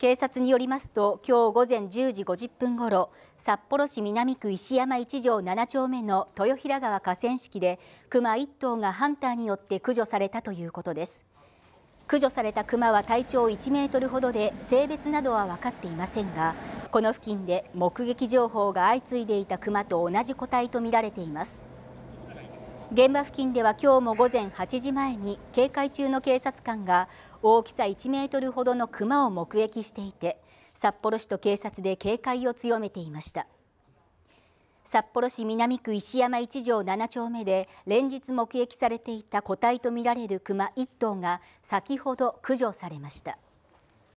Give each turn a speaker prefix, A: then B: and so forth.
A: 警察によりますと今日午前10時50分ごろ札幌市南区石山1条7丁目の豊平川河川敷で熊1頭がハンターによって駆除されたということです駆除された熊は体長1メートルほどで性別などは分かっていませんがこの付近で目撃情報が相次いでいた熊と同じ個体とみられています現場付近では今日も午前8時前に警戒中の警察官が大きさ1メートルほどのクマを目撃していて札幌市と警察で警戒を強めていました札幌市南区石山1条7丁目で連日目撃されていた個体とみられる熊1頭が先ほど駆除されました。